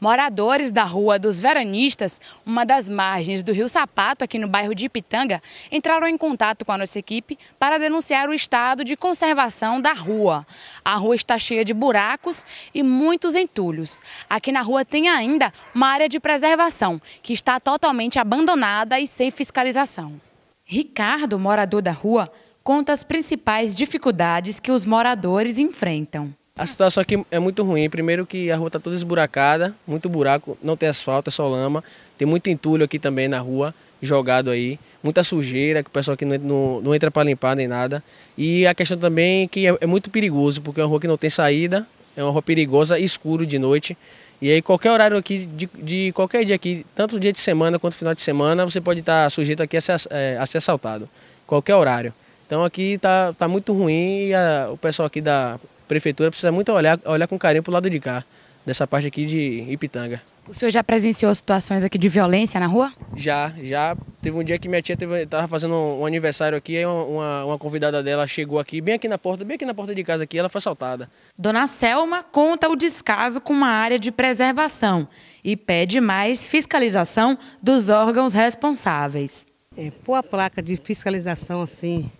Moradores da Rua dos Veranistas, uma das margens do Rio Sapato, aqui no bairro de Ipitanga, entraram em contato com a nossa equipe para denunciar o estado de conservação da rua. A rua está cheia de buracos e muitos entulhos. Aqui na rua tem ainda uma área de preservação, que está totalmente abandonada e sem fiscalização. Ricardo, morador da rua, conta as principais dificuldades que os moradores enfrentam. A situação aqui é muito ruim. Primeiro que a rua está toda esburacada, muito buraco, não tem asfalto, é só lama. Tem muito entulho aqui também na rua, jogado aí. Muita sujeira, que o pessoal aqui não, não, não entra para limpar nem nada. E a questão também é que é, é, muito perigoso, porque é uma rua que não tem saída, é uma rua perigosa, escuro de noite. E aí qualquer horário aqui, de, de qualquer dia aqui, tanto dia de semana quanto final de semana, você pode estar tá sujeito aqui a ser, é, a ser assaltado. Qualquer horário. Então aqui tá, tá muito ruim e a, o pessoal aqui da prefeitura precisa muito olhar, olhar com carinho para o lado de cá, dessa parte aqui de Ipitanga. O senhor já presenciou situações aqui de violência na rua? Já, já. Teve um dia que minha tia estava fazendo um, aniversário aqui, aí uma, uma, convidada dela chegou aqui, bem aqui na porta, bem aqui na porta de casa aqui, ela foi assaltada. Dona Selma conta o descaso com uma área de preservação e pede mais fiscalização dos órgãos responsáveis. É, pôr a placa de fiscalização assim,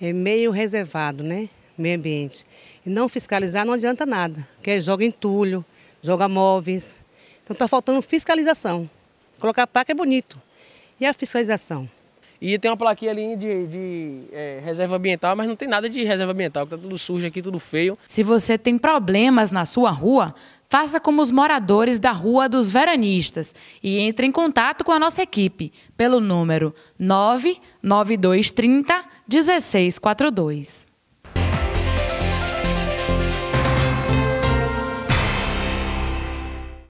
é meio reservado, né? Meio ambiente. E não fiscalizar não adianta nada, porque é joga entulho, joga móveis. Então está faltando fiscalização. Colocar placa é bonito. E a fiscalização? E tem uma plaquinha ali de, de é, reserva ambiental, mas não tem nada de reserva ambiental, está tudo sujo aqui, tudo feio. Se você tem problemas na sua rua, faça como os moradores da Rua dos Veranistas e entre em contato com a nossa equipe pelo número 99230 1642.